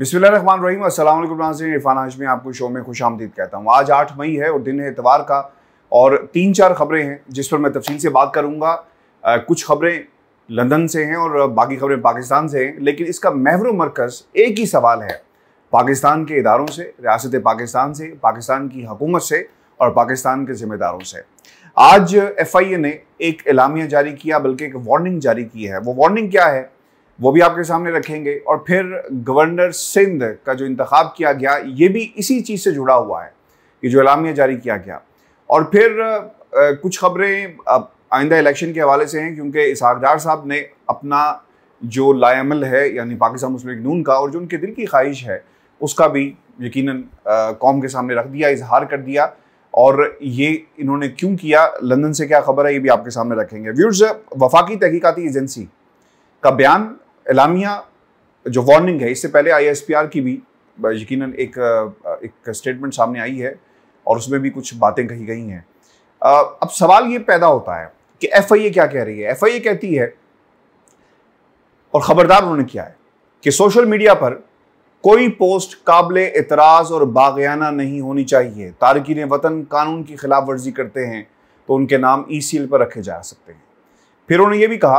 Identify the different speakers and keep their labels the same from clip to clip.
Speaker 1: बिस्मिल्लाहमान रहीम नाजरीन इरफान हाशमी आपको शो में खुश आमदीद कहता हूँ आज आठ मई है और दिन है इतवार का और तीन चार खबरें हैं जिस पर मैं तफसील से बात करूँगा कुछ खबरें लंदन से हैं और बाकी खबरें पाकिस्तान से हैं लेकिन इसका महवर मरकज़ एक ही सवाल है पाकिस्तान के इदारों से रियासत पाकिस्तान से पाकिस्तान की हकूमत से और पाकिस्तान के ज़िम्मेदारों से आज एफ आई ए ने एक एलामिया जारी किया बल्कि एक वार्निंग जारी की है वो वार्निंग क्या है वो भी आपके सामने रखेंगे और फिर गवर्नर सिंध का जो इंतखब किया गया ये भी इसी चीज़ से जुड़ा हुआ है ये जो अलामिया जारी किया गया और फिर आ, कुछ खबरें आइंदा इलेक्शन के हवाले से हैं क्योंकि इसहाकदार साहब ने अपना जो लायामल है यानी पाकिस्तान मुस्लिम नून का और जो उनके दिल की ख्वाहिश है उसका भी यकीन कौम के सामने रख दिया इजहार कर दिया और ये इन्होंने क्यों किया लंदन से क्या खबर है ये भी आपके सामने रखेंगे व्यूर्स वफाकी तहकीकती एजेंसी का बयान एलामिया जो वार्निंग है इससे पहले आईएसपीआर की भी यकीनन एक एक स्टेटमेंट सामने आई है और उसमें भी कुछ बातें कही गई हैं अब सवाल ये पैदा होता है कि एफआईए क्या कह रही है एफआईए कहती है और ख़बरदार उन्होंने किया है कि सोशल मीडिया पर कोई पोस्ट काबिल एतराज़ और बागयाना नहीं होनी चाहिए तारकिन वतन कानून की खिलाफ वर्जी करते हैं तो उनके नाम ई पर रखे जा सकते हैं फिर उन्होंने ये भी कहा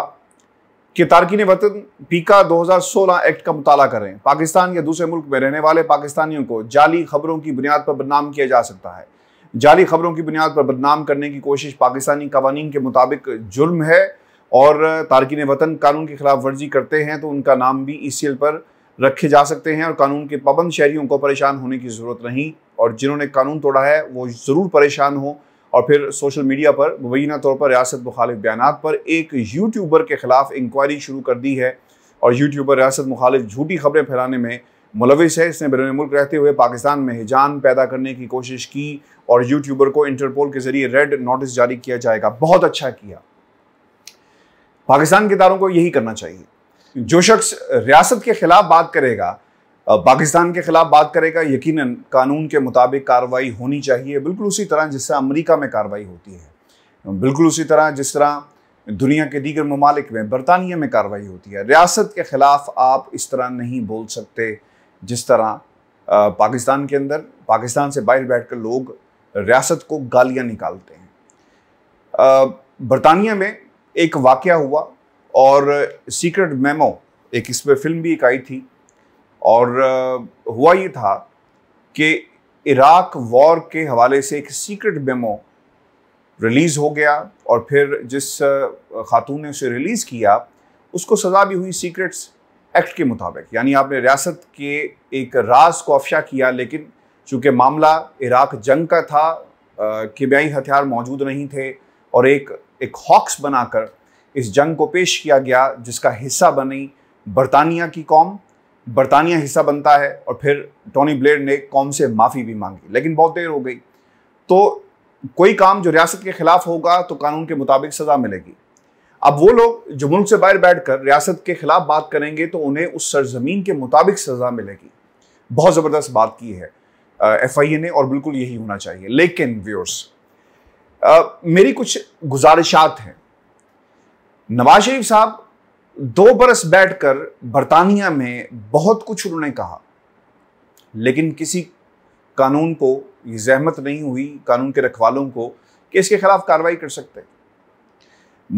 Speaker 1: कि तारकिन वतन पीका 2016 एक्ट का मुताला करें पाकिस्तान या दूसरे मुल्क में रहने वाले पाकिस्तानियों को जाली खबरों की बुनियाद पर बदनाम किया जा सकता है जाली खबरों की बुनियाद पर बदनाम करने की कोशिश पाकिस्तानी कवानीन के मुताबिक जुर्म है और तारकिन वतन कानून की खिलाफ वर्जी करते हैं तो उनका नाम भी ई पर रखे जा सकते हैं और कानून के पाबंद शहरीों को परेशान होने की ज़रूरत नहीं और जिन्होंने कानून तोड़ा है वो ज़रूर परेशान हों और फिर सोशल मीडिया पर मुबैना तौर पर रियासत मुखालिफ बयान पर एक यूट्यूबर के ख़िलाफ़ इंक्वायरी शुरू कर दी है और यूट्यूबर रियासत मुखालिफ झूठी खबरें फैलाने में मुलविस है इसने बैरून मुल्क रहते हुए पाकिस्तान में हिजान पैदा करने की कोशिश की और यूट्यूबर को इंटरपोल के ज़रिए रेड नोटिस जारी किया जाएगा बहुत अच्छा किया पाकिस्तान के दारों को यही करना चाहिए जो शख्स रियासत के ख़िलाफ़ बात करेगा पाकिस्तान के खिलाफ बात करेगा यकीनन कानून के मुताबिक कार्रवाई होनी चाहिए बिल्कुल उसी तरह जिस तरह अमरीका में कार्रवाई होती है बिल्कुल उसी तरह जिस तरह दुनिया के दीगर ममालिक में बरतानिया में कार्रवाई होती है रियासत के ख़िलाफ़ आप इस तरह नहीं बोल सकते जिस तरह पाकिस्तान के अंदर पाकिस्तान से बाहर बैठ कर लोग रियासत को गालियाँ निकालते हैं बरतानिया में एक वाक़ हुआ और सीक्रेट मेमो एक इस पर फिल्म भी एक आई थी और हुआ ये था कि इराक वॉर के हवाले से एक सीक्रेट मेमो रिलीज़ हो गया और फिर जिस खातून ने उसे रिलीज़ किया उसको सज़ा भी हुई सीक्रेट्स एक्ट के मुताबिक यानी आपने रियासत के एक राज को अफशा किया लेकिन चूँकि मामला इराक जंग का था किबियाई हथियार मौजूद नहीं थे और एक एक हॉक्स बनाकर इस जंग को पेश किया गया जिसका हिस्सा बनी बरतानिया की कौम बरतानिया हिस्सा बनता है और फिर टॉनी ब्लेयर ने कौम से माफ़ी भी मांगी लेकिन बहुत देर हो गई तो कोई काम जो रियासत के खिलाफ होगा तो कानून के मुताबिक सज़ा मिलेगी अब वो लोग जो मुल्क से बाहर बैठ कर रियासत के खिलाफ बात करेंगे तो उन्हें उस सरजमीन के मुताबिक सज़ा मिलेगी बहुत ज़बरदस्त बात की है एफ आई ए ने और बिल्कुल यही होना चाहिए लेकिन व्यूअर्स मेरी कुछ गुजारिशात हैं नवाज शरीफ साहब दो बरस बैठकर बरतानिया में बहुत कुछ उन्होंने कहा लेकिन किसी कानून को ये जहमत नहीं हुई कानून के रखवालों को कि इसके खिलाफ कार्रवाई कर सकते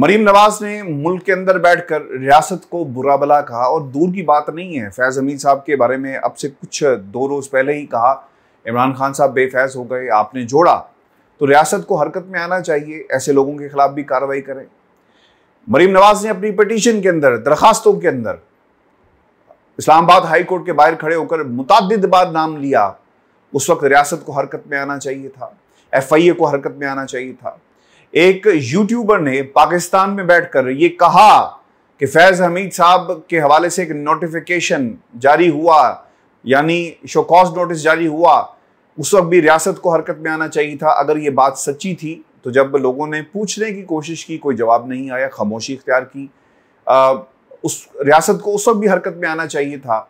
Speaker 1: मरीम नवाज ने मुल्क के अंदर बैठकर रियासत को बुरा भला कहा और दूर की बात नहीं है फैज़ अमीन साहब के बारे में अब से कुछ दो रोज़ पहले ही कहा इमरान खान साहब बेफैज़ हो गए आपने जोड़ा तो रियासत को हरकत में आना चाहिए ऐसे लोगों के खिलाफ भी कार्रवाई करें मरीम नवाज ने अपनी पटिशन के अंदर दरखास्तों के अंदर इस्लामाबाद हाई कोर्ट के बाहर खड़े होकर मुतद बार नाम लिया उस वक्त रियासत को हरकत में आना चाहिए था एफ आई ए को हरकत में आना चाहिए था एक यूट्यूबर ने पाकिस्तान में बैठकर ये कहा कि फैज़ हमीद साहब के हवाले से एक नोटिफिकेशन जारी हुआ यानी शोकॉज नोटिस जारी हुआ उस वक्त भी रियासत को हरकत में आना चाहिए था अगर ये बात सच्ची थी तो जब लोगों ने पूछने की कोशिश की कोई जवाब नहीं आया खामोशी इख्तियार की आ, उस रियासत को उस वक्त भी हरकत में आना चाहिए था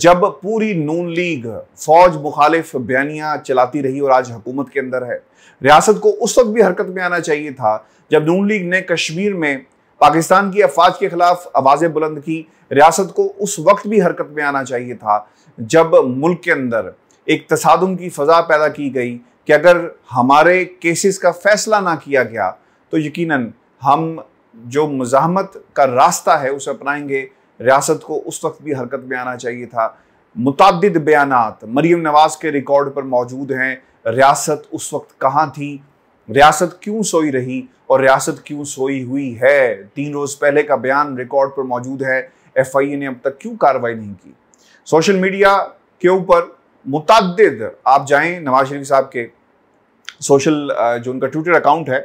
Speaker 1: जब पूरी नून लीग फौज मुखालिफ बयानियाँ चलाती रही और आज हुकूमत के अंदर है रियासत को उस वक्त भी हरकत में आना चाहिए था जब नून लीग ने कश्मीर में पाकिस्तान की अफवाज के खिलाफ आवाज़ें बुलंद की रियासत को उस वक्त भी हरकत में आना चाहिए था जब मुल्क के अंदर एक तसादम की फ़जा पैदा की गई कि अगर हमारे केसेस का फैसला ना किया गया तो यकीनन हम जो मुजामत का रास्ता है उसे अपनाएंगे रियासत को उस वक्त भी हरकत में आना चाहिए था मुतद बयान मरीम नवाज़ के रिकॉर्ड पर मौजूद हैं रियासत उस वक्त कहाँ थी रियासत क्यों सोई रही और रियासत क्यों सोई हुई है तीन रोज़ पहले का बयान रिकॉर्ड पर मौजूद है एफ आई ए ने अब तक क्यों कार्रवाई नहीं की सोशल मीडिया के ऊपर मुतद आप जाएं नवाज शरीफ साहब के सोशल जो उनका ट्विटर अकाउंट है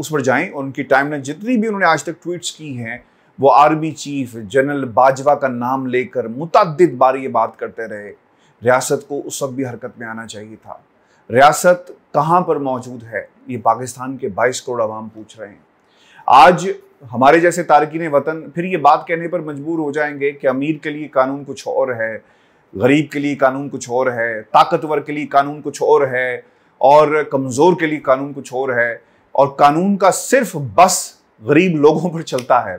Speaker 1: उस पर जाएं उनकी टाइम ने जितनी भी उन्होंने आज तक ट्वीट्स की हैं वो आर्मी चीफ जनरल बाजवा का नाम लेकर मुतद बार ये बात करते रहे रियासत को उस सब भी हरकत में आना चाहिए था रियासत कहाँ पर मौजूद है ये पाकिस्तान के 22 करोड़ आवाम पूछ रहे हैं आज हमारे जैसे तारकिन वतन फिर ये बात कहने पर मजबूर हो जाएंगे कि अमीर के लिए कानून कुछ और है गरीब के लिए कानून कुछ और है ताकतवर के लिए कानून कुछ और है और कमज़ोर के लिए कानून कुछ और है और कानून का सिर्फ बस गरीब लोगों पर चलता है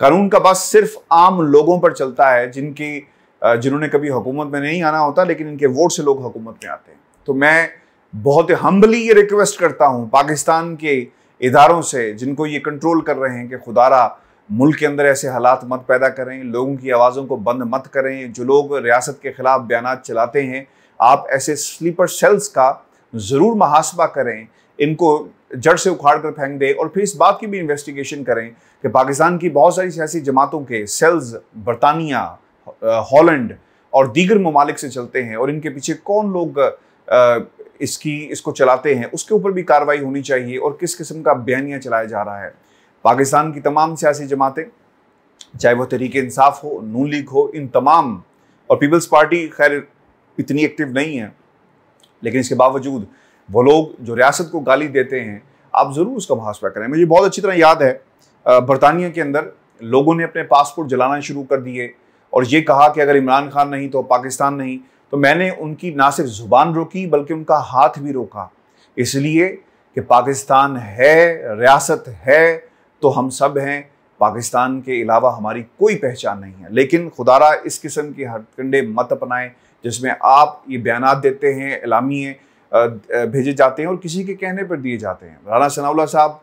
Speaker 1: कानून का बस सिर्फ आम लोगों पर चलता है जिनकी जिन्होंने कभी हुकूमत में नहीं आना होता लेकिन इनके वोट से लोग हुकूमत में आते हैं तो मैं बहुत हम्बली ये रिक्वेस्ट करता हूँ पाकिस्तान के इदारों से जिनको ये कंट्रोल कर रहे हैं कि खुदारा मुल्क के अंदर ऐसे हालात मत पैदा करें लोगों की आवाज़ों को बंद मत करें जो लोग रियासत के ख़िलाफ़ बयान चलाते हैं आप ऐसे स्लीपर सेल्स का ज़रूर मुहासबा करें इनको जड़ से उखाड़ कर फेंक दें और फिर इस बात की भी इन्वेस्टिगेशन करें कि पाकिस्तान की बहुत सारी सियासी जमातों के सेल्स बरतानिया हॉलैंड और दीगर ममालिक से चलते हैं और इनके पीछे कौन लोग इसकी इसको चलाते हैं उसके ऊपर भी कार्रवाई होनी चाहिए और किस किस्म का बयानियाँ चलाया जा रहा है पाकिस्तान की तमाम सियासी जमातें चाहे वह तहरीक इंसाफ हो नू लीग हो इन तमाम और पीपल्स पार्टी खैर इतनी एक्टिव नहीं है लेकिन इसके बावजूद वो लोग जो रियासत को गाली देते हैं आप ज़रूर उसका मुहासवा करें मुझे बहुत अच्छी तरह याद है बरतानिया के अंदर लोगों ने अपने पासपोर्ट जलाना शुरू कर दिए और ये कहा कि अगर इमरान खान नहीं तो पाकिस्तान नहीं तो मैंने उनकी ना सिर्फ ज़ुबान रोकी बल्कि उनका हाथ भी रोका इसलिए कि पाकिस्तान है रियासत है तो हम सब हैं पाकिस्तान के अलावा हमारी कोई पहचान नहीं है लेकिन खुदारा इस किस्म के हथकंडे मत अपनाएं जिसमें आप ये बयान देते हैं इलामी भेजे जाते हैं और किसी के कहने पर दिए जाते हैं राना सनाउल्ला साहब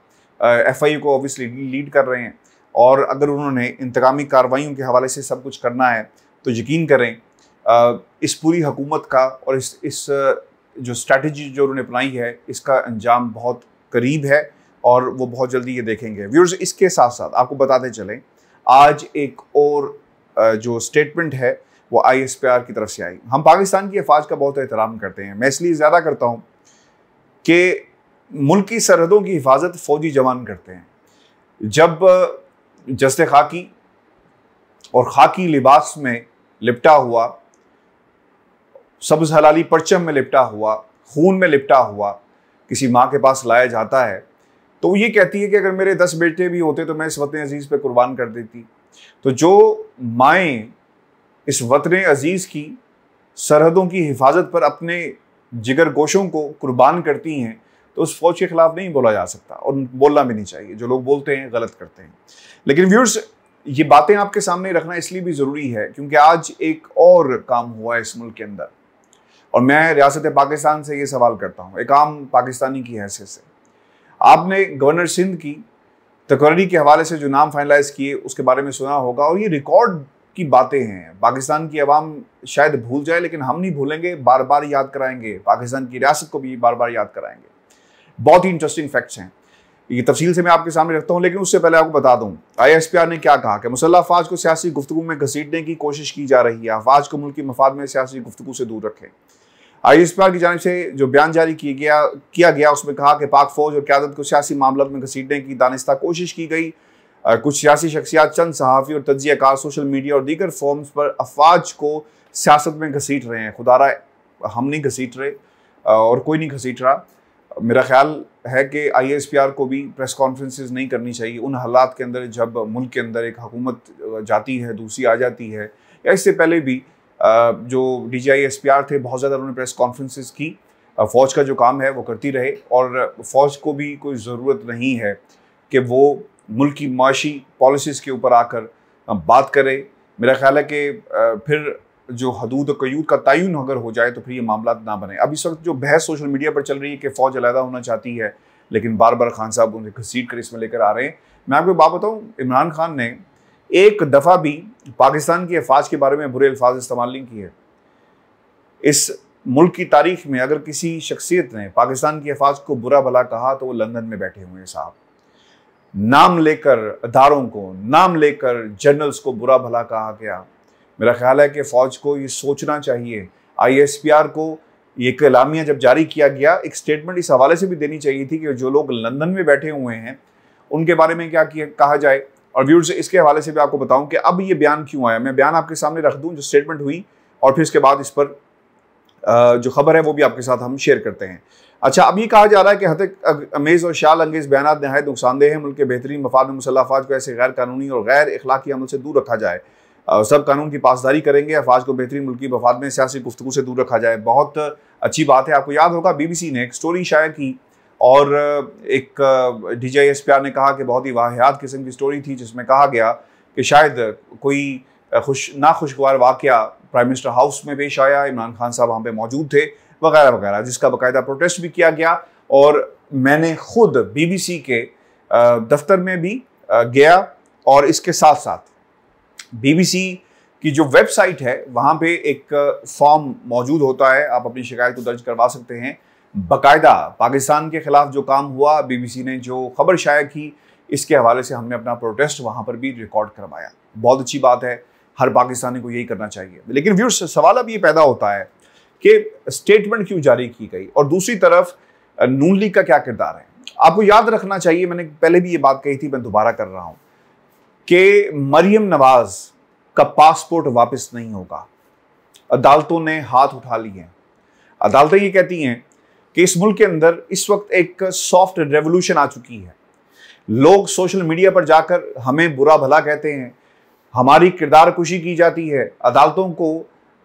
Speaker 1: एफ आई को ऑब्वियसली लीड कर रहे हैं और अगर उन्होंने इंतकामी कार्रवाइयों के हवाले से सब कुछ करना है तो यकीन करें इस पूरी हकूमत का और इस इस जो स्ट्रैटेजी जो उन्होंने अपनाई है इसका अंजाम बहुत करीब है और वो बहुत जल्दी ये देखेंगे व्यूअर्स इसके साथ साथ आपको बताते चलें आज एक और जो स्टेटमेंट है वो आई एस पी आर की तरफ से आई हम पाकिस्तान की अफवाज का बहुत एहतराम करते हैं मैं इसलिए ज़्यादा करता हूँ कि मुल्क की सरहदों की हिफाजत फ़ौजी जवान करते हैं जब जस्ते खाकी और खाकी लिबास में लिपटा हुआ सब्ज़ हलाली परचम में लिपटा हुआ खून में लिपटा हुआ किसी माँ के पास लाया जाता है तो ये कहती है कि अगर मेरे दस बेटे भी होते तो मैं इस वतन अजीज़ पे कुर्बान कर देती तो जो माएँ इस वतन अजीज़ की सरहदों की हिफाजत पर अपने जिगर गोशों को कुर्बान करती हैं तो उस फौज के खिलाफ नहीं बोला जा सकता और बोलना भी नहीं चाहिए जो लोग बोलते हैं गलत करते हैं लेकिन व्यूर्स ये बातें आपके सामने रखना इसलिए भी ज़रूरी है क्योंकि आज एक और काम हुआ है इस मुल्क के अंदर और मैं रियासत पाकिस्तान से ये सवाल करता हूँ एक आम पाकिस्तानी की हैसियत से आपने गवर्नर सिंध की तकररी के हवाले से जो नाम फाइनलाइज किए उसके बारे में सुना होगा और ये रिकॉर्ड की बातें हैं पाकिस्तान की आवाम शायद भूल जाए लेकिन हम नहीं भूलेंगे बार बार याद कराएंगे पाकिस्तान की रियासत को भी बार बार याद कराएंगे बहुत ही इंटरेस्टिंग फैक्ट्स हैं ये तफसील से मैं आपके सामने रखता हूँ लेकिन उससे पहले आपको बता दूँ आई एस पी आर ने क्या कहा कि मुसल्ला अफवाज को सियासी गुफ्तु में घसीटने की कोशिश की जा रही है अफवाज को मुल्क के मफाद में सियासी गुफ्तु से दूर रखें आई एस की जानब से जो बयान जारी किया गया किया गया उसमें कहा कि पाक फौज और क्यादत को सियासी मामलों में घसीटने की दानिस्ता कोशिश की गई कुछ सियासी शख्सियात चंद सहाफ़ी और तजिया कार सोशल मीडिया और दीगर फॉर्म्स पर अफवाज को सियासत में घसीट रहे हैं खुदा हम नहीं घसीट रहे और कोई नहीं घसीट रहा मेरा ख्याल है कि आई एस पी आर को भी प्रेस कॉन्फ्रेंसेस नहीं करनी चाहिए उन हालात के अंदर जब मुल्क के अंदर एक हुकूमत जाती है दूसरी आ जाती है या इससे पहले भी जो डी जी आई थे बहुत ज़्यादा उन्होंने प्रेस कॉन्फ्रेंसिस की फ़ौज का जो काम है वो करती रहे और फ़ौज को भी कोई ज़रूरत नहीं है कि वो मुल्क की माशी पॉलिसीज़ के ऊपर आकर बात करे मेरा ख्याल है कि फिर जो हदूद कयूद का तयन अगर हो जाए तो फिर ये मामला ना बने अब इस वक्त जो बहस सोशल मीडिया पर चल रही है कि फ़ौज अलहदा होना चाहती है लेकिन बार बार खान साहब उन्हें घसीट कर इसमें लेकर आ रहे हैं मैं आपको बात बताऊँ इमरान खान ने एक दफ़ा भी पाकिस्तान की अफाज के बारे में बुरे अल्फाज इस्तेमाल नहीं किए इस मुल्क की तारीख में अगर किसी शख्सियत ने पाकिस्तान की अफाज को बुरा भला कहा तो वो लंदन में बैठे हुए हैं साहब नाम लेकर अदारों को नाम लेकर जनरल्स को बुरा भला कहा गया मेरा ख्याल है कि फ़ौज को ये सोचना चाहिए आईएसपीआर को ये कलामिया जब जारी किया गया एक स्टेटमेंट इस हवाले से भी देनी चाहिए थी कि जो लोग लंदन में बैठे हुए हैं उनके बारे में क्या किया कहा जाए और व्यूर्स इसके हवाले से भी आपको बताऊं कि अब ये बयान क्यों आया मैं बयान आपके सामने रख दूं जो स्टेटमेंट हुई और फिर इसके बाद इस पर जो खबर है वो भी आपके साथ हम शेयर करते हैं अच्छा अब ये कहा जा रहा है कि हत अमेज़ और शाल अंगेज़ बयान नहायत नुकसानदेह हैं मुल्क के बेहतरीन मफाद में मुसलफाज को ऐसे गैर कानूनी और गैर अखलाकी अमल से दूर रखा जाए सब कानून की पासदारी करेंगे अफाज को बेहतरीन मुल्की मफाद में सियासी गुफ्तु से दूर रखा जाए बहुत अच्छी बात है आपको याद होगा सी ने एक स्टोरी शायद की और एक डी जे एस प्यार ने कहा कि बहुत ही वाहियात किस्म की स्टोरी थी जिसमें कहा गया कि शायद कोई खुश नाखुशगवार खुशगवार वाक़ प्राइम मिनिस्टर हाउस में पेश आया इमरान खान साहब वहाँ पे मौजूद थे वगैरह वगैरह जिसका बाकायदा प्रोटेस्ट भी किया गया और मैंने खुद बीबीसी के दफ्तर में भी गया और इसके साथ साथ बीबीसी की जो वेबसाइट है वहाँ पे एक फॉर्म मौजूद होता है आप अपनी शिकायत को दर्ज करवा सकते हैं बाकायदा पाकिस्तान के खिलाफ जो काम हुआ बीबीसी ने जो खबर शाया की इसके हवाले से हमने अपना प्रोटेस्ट वहाँ पर भी रिकॉर्ड करवाया बहुत अच्छी बात है हर पाकिस्तानी को यही करना चाहिए लेकिन व्यूर्स सवाल अब ये पैदा होता है कि स्टेटमेंट क्यों जारी की गई और दूसरी तरफ नून लीग का क्या किरदार है आपको याद रखना चाहिए मैंने पहले भी ये बात कही थी मैं दोबारा कर रहा हूँ कि मरियम नवाज का पासपोर्ट वापस नहीं होगा अदालतों ने हाथ उठा लिए हैं अदालतें ये कहती हैं कि इस मुल्क के अंदर इस वक्त एक सॉफ्ट रेवोल्यूशन आ चुकी है लोग सोशल मीडिया पर जाकर हमें बुरा भला कहते हैं हमारी किरदार कुशी की जाती है अदालतों को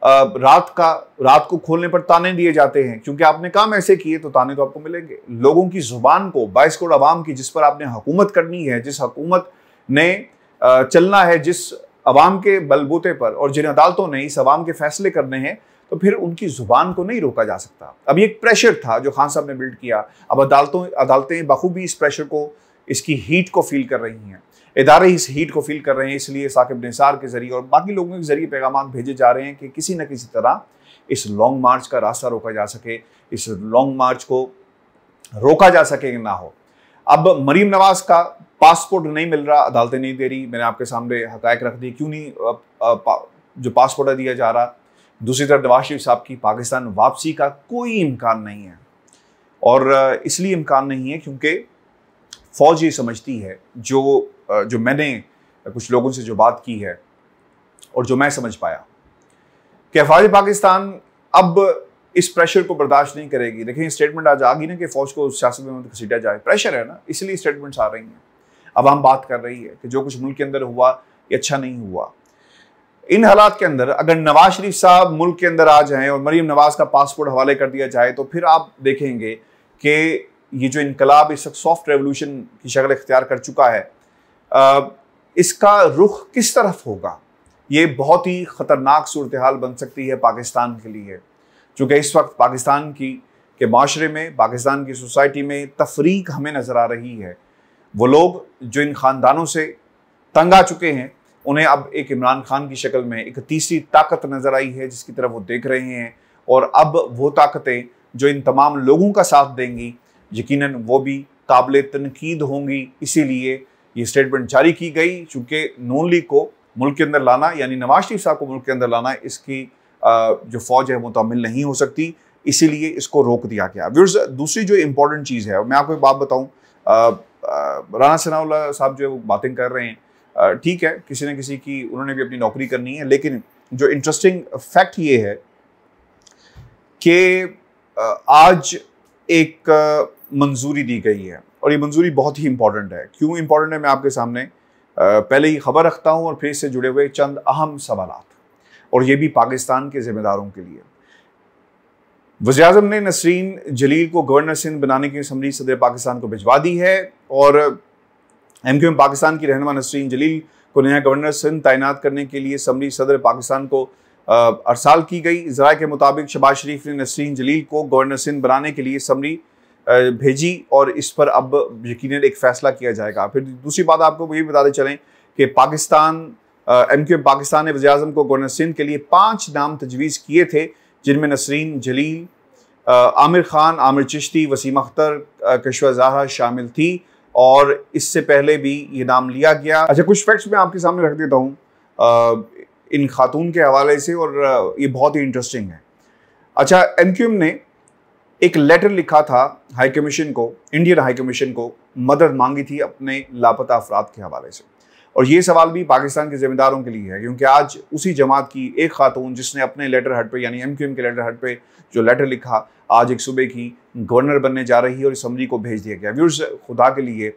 Speaker 1: रात का रात को खोलने पर ताने दिए जाते हैं क्योंकि आपने काम ऐसे किए तो ताने तो आपको मिलेंगे लोगों की जुबान को बाईस करोड़ आवाम की जिस पर आपने हुकूमत करनी है जिस हकूमत ने चलना है जिस अवाम के बलबूते पर और जिन अदालतों ने इस अवाम के फैसले करने हैं तो फिर उनकी ज़ुबान को नहीं रोका जा सकता अब एक प्रेशर था जो खान साहब ने बिल्ड किया अब अदालतों अदालतें बखूबी इस प्रेशर को इसकी हीट को फील कर रही हैं इदारे इस हीट को फील कर रहे हैं इसलिए साकिब निसार के ज़रिए और बाकी लोगों के ज़रिए पैगाम भेजे जा रहे हैं कि किसी न किसी तरह इस लॉन्ग मार्च का रास्ता रोका जा सके इस लॉन्ग मार्च को रोका जा सके ना हो अब मरीम नवाज का पासपोर्ट नहीं मिल रहा अदालतें नहीं दे रही मैंने आपके सामने हकायक रख दी क्यों नहीं जो पासपोर्ट दिया जा रहा दूसरी तरफ नवाज शरीफ साहब की पाकिस्तान वापसी का कोई इम्कान नहीं है और इसलिए इम्कान नहीं है क्योंकि फ़ौज ये समझती है जो जो मैंने कुछ लोगों से जो बात की है और जो मैं समझ पाया कि अफवाज पाकिस्तान अब इस प्रेशर को बर्दाश्त नहीं करेगी देखिए स्टेटमेंट आज आ गई ना कि फ़ौज को सियासत में मतलब घसीटा जाए प्रेशर है ना इसलिए स्टेटमेंट्स आ रही हैं अब हम बात कर रही है कि जो कुछ मुल्क के अंदर हुआ ये अच्छा नहीं हुआ इन हालात के अंदर अगर नवाज शरीफ साहब मुल्क के अंदर आ जाएं और मरीम नवाज का पासपोर्ट हवाले कर दिया जाए तो फिर आप देखेंगे कि ये जो इनकलाब इस वक्त सॉफ्ट रेवोल्यूशन की शक्ल इख्तियार कर चुका है इसका रुख किस तरफ होगा ये बहुत ही ख़तरनाक सूरत हाल बन सकती है पाकिस्तान के लिए चूँकि इस वक्त पाकिस्तान की के माशरे में पाकिस्तान की सोसाइटी में तफरीक हमें नज़र आ रही है वो लोग जो इन ख़ानदानों से तंग आ चुके हैं उन्हें अब एक इमरान खान की शक्ल में एक तीसरी ताकत नज़र आई है जिसकी तरफ वो देख रहे हैं और अब वो ताकतें जो इन तमाम लोगों का साथ देंगी यकीन वो भी काबिल तनकीद होंगी इसीलिए ये स्टेटमेंट जारी की गई चूँकि नून लीग को मुल्क के अंदर लाना यानी नवाज शरीफ साहब को मुल्क के अंदर लाना इसकी जो फौज है मुतमिल नहीं हो सकती इसीलिए इसको रोक दिया गया व्यूर्स दूसरी जो इम्पोर्टेंट चीज़ है मैं आपको एक बात बताऊँ राना सनाउल्ला साहब जो है वो बातें कर रहे हैं ठीक है किसी न किसी की उन्होंने भी अपनी नौकरी करनी है लेकिन जो इंटरेस्टिंग फैक्ट ये है कि आज एक मंजूरी दी गई है और ये मंजूरी बहुत ही इंपॉर्टेंट है क्यों इंपॉर्टेंट है मैं आपके सामने पहले ही खबर रखता हूँ और फिर इससे जुड़े हुए चंद अहम सवाल और ये भी पाकिस्तान के जिम्मेदारों के लिए वजी अजम ने नसरीन जलील को गवर्नर सिंध बनाने की असम्बली सदर पाकिस्तान को भिजवा दी है और एम क्यू एम पाकिस्तान की रहनमा नसरीन जलील को नया गवर्नर सिंध तैनात करने के लिए समरी सदर पाकिस्तान को अरसाल की गई जरा के मुताबिक शबाज शरीफ ने नसरीन जलील को गवर्नर सिंध बनाने के लिए समरी भेजी और इस पर अब यकीन एक फैसला किया जाएगा फिर दूसरी बात आपको ये बताते चलें कि Pakistan M Q M Pakistan ने वजी अजम को गवर्नर सिंध के लिए पाँच नाम तजवीज़ किए थे जिनमें नसरीन जलील आमिर खान आमिर चिश्ती वसीम अख्तर कशवा जहा शामिल थी और इससे पहले भी ये नाम लिया गया अच्छा कुछ फैक्ट्स मैं आपके सामने रख देता हूँ इन खातून के हवाले से और ये बहुत ही इंटरेस्टिंग है अच्छा एम ने एक लेटर लिखा था हाई कमीशन को इंडियन हाई कमीशन को मदद मांगी थी अपने लापता अफराद के हवाले से और ये सवाल भी पाकिस्तान के जिम्मेदारों के लिए है क्योंकि आज उसी जमात की एक खातून जिसने अपने लेटर हट पे यानी एम के लेटर हट पे जो लेटर लिखा आज एक सूबे की गवर्नर बनने जा रही है और असम्बली को भेज दिया गया व्यूर्स खुदा के लिए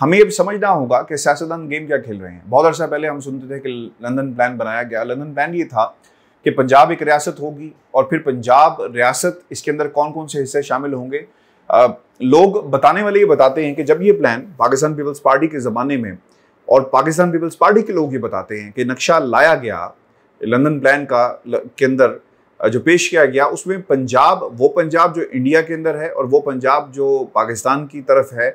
Speaker 1: हमें अब समझना होगा कि सियासतदान गेम क्या खेल रहे हैं बहुत अर्सा पहले हम सुनते थे कि लंदन प्लान बनाया गया लंदन प्लान ये था कि पंजाब एक रियासत होगी और फिर पंजाब रियासत इसके अंदर कौन कौन से हिस्से शामिल होंगे लोग बताने वाले ये बताते हैं कि जब ये प्लान पाकिस्तान पीपल्स पार्टी के ज़माने में और पाकिस्तान पीपल्स पार्टी के लोग ये बताते हैं कि नक्शा लाया गया लंदन प्लान का के अंदर जो पेश किया गया उसमें पंजाब वो पंजाब जो इंडिया के अंदर है और वो पंजाब जो पाकिस्तान की तरफ है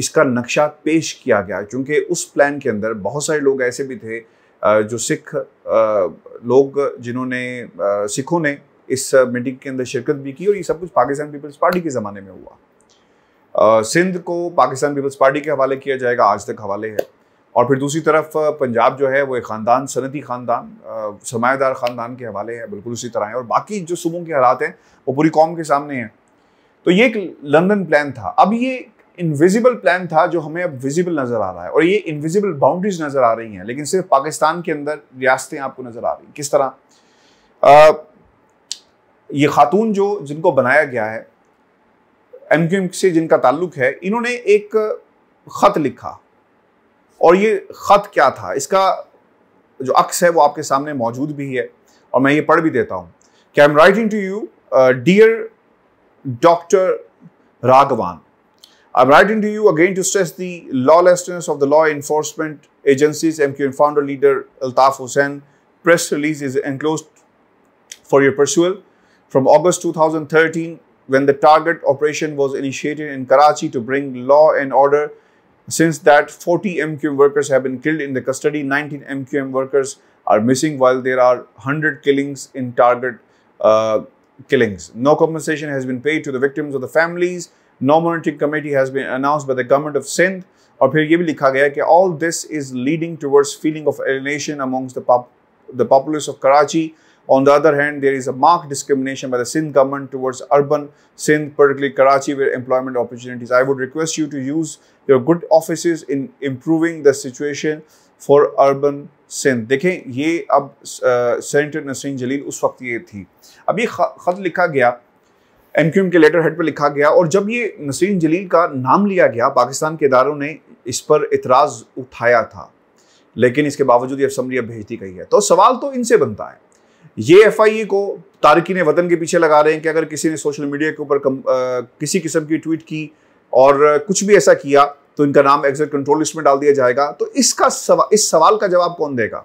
Speaker 1: इसका नक्शा पेश किया गया क्योंकि उस प्लान के अंदर बहुत सारे लोग ऐसे भी थे जो सिख लोग जिन्होंने सिखों ने इस मीटिंग के अंदर शिरकत भी की और ये सब कुछ पाकिस्तान पीपल्स पार्टी के ज़माने में हुआ सिंध को पाकिस्तान पीपल्स पार्टी के हवाले किया जाएगा आज तक हवाले है और फिर दूसरी तरफ पंजाब जो है वो एक ख़ानदान सनती ख़ानदान सरमादार ख़ानदान के हवाले हैं बिल्कुल उसी तरह हैं और बाकी जो सूबों के हालात हैं वो पूरी कौम के सामने हैं तो ये एक लंदन प्लान था अब ये इनविजिबल प्लान था जो हमें अब विजिबल नज़र आ रहा है और ये इनविजिबल बाउंड्रीज नज़र आ रही हैं लेकिन सिर्फ पाकिस्तान के अंदर रियासतें आपको नज़र आ रही हैं किस तरह आ, ये खातून जो जिनको बनाया गया है एम से जिनका ताल्लुक है इन्होंने एक ख़त लिखा और ये ख़त क्या था इसका जो अक्स है वो आपके सामने मौजूद भी है और मैं ये पढ़ भी देता हूं कि I am writing to you dear doctor Raghavan I am writing to you again to stress the lawlessness of the law enforcement agencies M Q founder leader Altaf Hussain press release is enclose for your perusal from August two thousand thirteen when the target operation was initiated in Karachi to bring law and order Since that, 40 MQM workers have been killed in the custody, 19 MQM workers are missing while there are 100 killings in target uh, killings. No compensation has been paid to the victims or the families. No monitoring committee has been announced by the government of Sindh. or फिर ये भी लिखा गया कि all this is leading towards feeling of alienation amongst the On the other hand, there is a marked discrimination by the Sindh government towards urban Sindh, particularly Karachi, where employment opportunities. I would request you to use your good offices in improving the situation for urban Sindh देखें ये अब senator Nasreen जलील उस वक्त ये थी अब ये ख़त लिखा गया एम क्यू एम के लेटर हेड पर लिखा गया और जब ये नसरीन जलील का नाम लिया गया पाकिस्तान के इदारों ने इस पर इतराज़ उठाया था लेकिन इसके बावजूद ये असम्बली अब भेजती गई है तो सवाल तो इनसे बनता है ये एफ e को तारकिन वतन के पीछे लगा रहे हैं कि अगर किसी ने सोशल मीडिया के ऊपर किसी किस्म की ट्वीट की और कुछ भी ऐसा किया तो इनका नाम एग्जिट कंट्रोल लिस्ट में डाल दिया जाएगा तो इसका सवा, इस सवाल का जवाब कौन देगा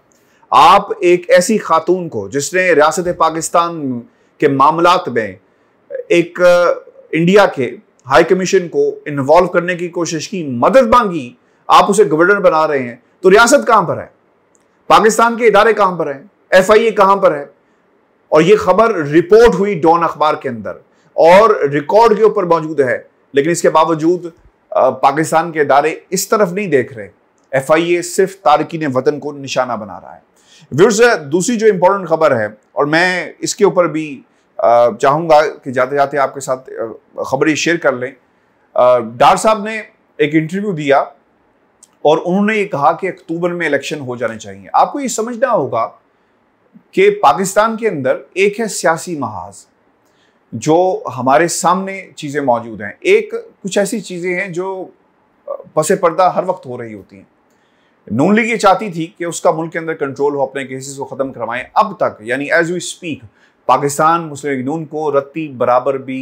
Speaker 1: आप एक ऐसी खातून को जिसने रियासत पाकिस्तान के मामलात में एक इंडिया के हाई कमीशन को इन्वॉल्व करने की कोशिश की मदद मांगी आप उसे गवर्नर बना रहे हैं तो रियासत कहां पर है पाकिस्तान के इदारे कहां पर हैं एफ आई ए e कहां पर है और ये खबर रिपोर्ट हुई डॉन अखबार के अंदर और रिकॉर्ड के ऊपर मौजूद है लेकिन इसके बावजूद पाकिस्तान के इदारे इस तरफ नहीं देख रहे एफ आई ए सिर्फ तारकिन वतन को निशाना बना रहा है व्यूर्स दूसरी जो इम्पोर्टेंट खबर है और मैं इसके ऊपर भी चाहूँगा कि जाते जाते आपके साथ खबरें शेयर कर लें डार साहब ने एक इंटरव्यू दिया और उन्होंने ये कहा कि अक्टूबर में इलेक्शन हो जाने चाहिए आपको ये समझना होगा कि पाकिस्तान के अंदर एक है सियासी महाज जो हमारे सामने चीज़ें मौजूद हैं एक कुछ ऐसी चीज़ें हैं जो पसे पर्दा हर वक्त हो रही होती हैं नून लीग ये चाहती थी कि उसका मुल्क के अंदर कंट्रोल हो अपने केसेस को ख़त्म करवाएं अब तक यानी as we speak Pakistan Muslim League Noon को रत्ती बराबर भी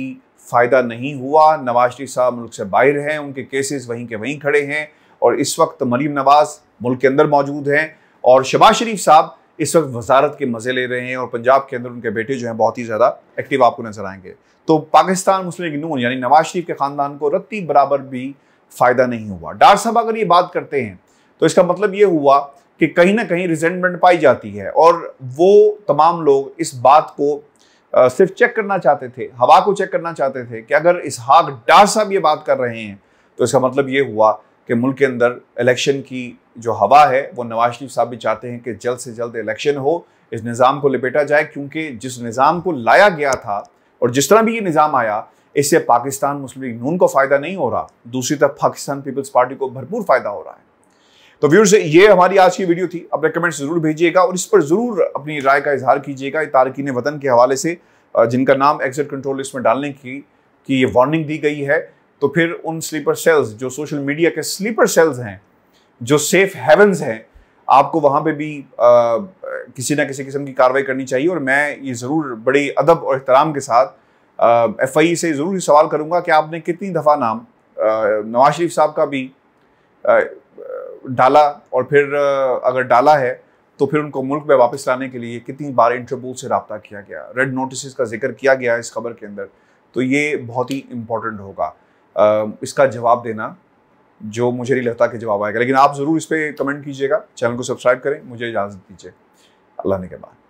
Speaker 1: फ़ायदा नहीं हुआ नवाज शरीफ साहब मुल्क से बाहर हैं उनके केसेस वहीं के वहीं खड़े हैं और इस वक्त मरीम नवाज मुल्क के अंदर मौजूद हैं और शबाज शरीफ साहब इस वक्त वजारत के मज़े ले रहे हैं और पंजाब के अंदर उनके बेटे जो हैं बहुत ही ज़्यादा एक्टिव आपको नजर आएंगे तो पाकिस्तान मुस्लिम नून यानी नवाज शरीफ के ख़ानदान को रत्ती बराबर भी फ़ायदा नहीं हुआ डार साहब अगर ये बात करते हैं तो इसका मतलब ये हुआ कि कहीं ना कहीं रिजेंटमेंट पाई जाती है और वो तमाम लोग इस बात को सिर्फ चेक करना चाहते थे हवा को चेक करना चाहते थे कि अगर इसहाक डार साहब ये बात कर रहे हैं तो इसका मतलब ये हुआ कि मुल्क के अंदर इलेक्शन की जो हवा है वो नवाज शरीफ साहब भी चाहते हैं कि जल्द से जल्द इलेक्शन हो इस निज़ाम को लपेटा जाए क्योंकि जिस निज़ाम को लाया गया था और जिस तरह भी ये निज़ाम आया इससे पाकिस्तान मुस्लिम लीग नून को फ़ायदा नहीं हो रहा दूसरी तरफ पाकिस्तान पीपल्स पार्टी को भरपूर फ़ायदा हो रहा है तो व्यूर्स ये हमारी आज की वीडियो थी अपने कमेंट्स ज़रूर भेजिएगा और इस पर ज़रूर अपनी राय का इजहार कीजिएगा तारकिन वतन के हवाले से जिनका नाम एग्जिट कंट्रोल लिस्ट में डालने की कि ये वार्निंग दी गई है तो फिर उन स्लीपर सेल्स जो सोशल मीडिया के स्लीपर सेल्स हैं जो सेफ हेवन्स हैं आपको वहाँ पे भी आ, किसी ना किसी किस्म की कार्रवाई करनी चाहिए और मैं ये ज़रूर बड़े अदब और अहतराम के साथ एफ आई e से ज़रूर सवाल करूँगा कि आपने कितनी दफ़ा नाम नवाज शरीफ साहब का भी आ, डाला और फिर अगर डाला है तो फिर उनको मुल्क में वापस लाने के लिए कितनी बार इंटरपोल से रबता किया गया रेड नोटिस का जिक्र किया गया इस खबर के अंदर तो ये बहुत ही इम्पोर्टेंट होगा इसका जवाब देना जो मुझे नहीं लगता कि जवाब आएगा लेकिन आप ज़रूर इस पर कमेंट कीजिएगा चैनल को सब्सक्राइब करें मुझे इजाज़त दीजिए अल्लाह ने के बाद